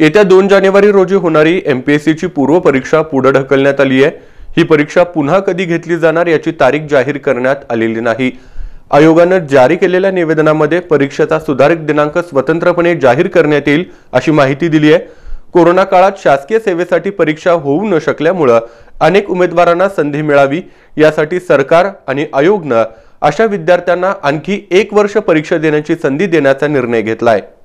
येत्या दोन जानेवारी रोजी होणारी ची पूर्व परीक्षा पुढे ढकलण्यात आली आहे ही परीक्षा पुन्हा कधी घेतली जाणार याची तारीख जाहीर करण्यात आलेली नाही आयोगानं जारी केलेल्या निवेदनामध्ये परीक्षेचा सुधारित दिनांक स्वतंत्रपणे जाहीर करण्यात येईल अशी माहिती दिली आहे कोरोना काळात शासकीय सेवेसाठी परीक्षा होऊ न शकल्यामुळं अनेक उमेदवारांना संधी मिळावी यासाठी सरकार आणि आयोगनं अशा विद्यार्थ्यांना आणखी एक वर्ष परीक्षा देण्याची संधी देण्याचा निर्णय घेतलाय